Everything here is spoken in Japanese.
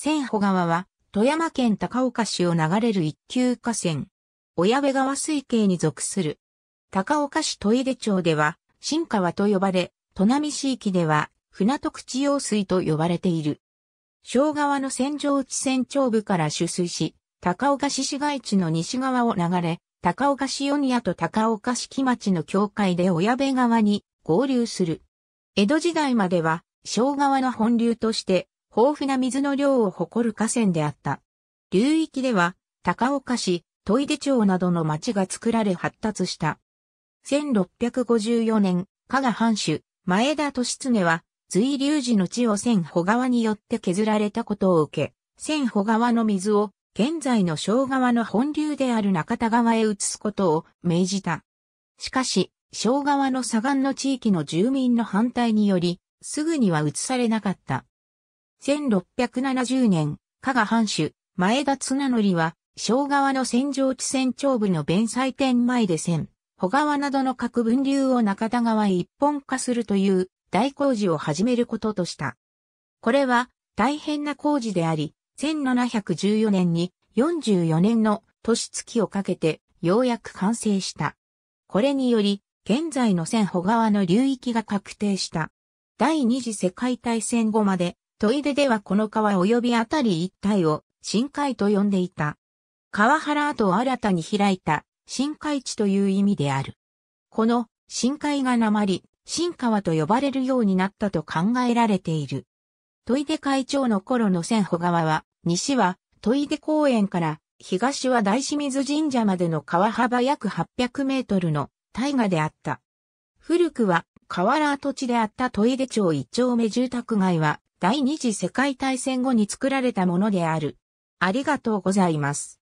千穂川は、富山県高岡市を流れる一級河川。親部川水系に属する。高岡市戸出町では、新川と呼ばれ、砺波市域では、船戸口用水と呼ばれている。小川の線場地線長部から取水し、高岡市市街地の西側を流れ、高岡市四谷と高岡市木町の境界で親部川に合流する。江戸時代までは、小川の本流として豊富な水の量を誇る河川であった。流域では、高岡市、砥出町などの町が作られ発達した。1654年、加賀藩主、前田利常は、随流時の地を千穂川によって削られたことを受け、千穂川の水を、現在の小川の本流である中田川へ移すことを命じた。しかし、小川の左岸の地域の住民の反対により、すぐには移されなかった。1670年、加賀藩主、前田綱則は、小川の戦場地船長部の弁祭典前で船、保川などの各分流を中田川へ一本化するという大工事を始めることとした。これは大変な工事であり、1714年に44年の年月をかけてようやく完成した。これにより、現在の千保川の流域が確定した。第二次世界大戦後までトイデではこの川及びあたり一帯を深海と呼んでいた。川原跡を新たに開いた深海地という意味である。この深海がなまり、新川と呼ばれるようになったと考えられている。トイデ会長の頃の千穂川は、西はトイデ公園から東は大清水神社までの川幅約800メートルの大河であった。古くは河原跡地であったトイデ町一丁目住宅街は第二次世界大戦後に作られたものである。ありがとうございます。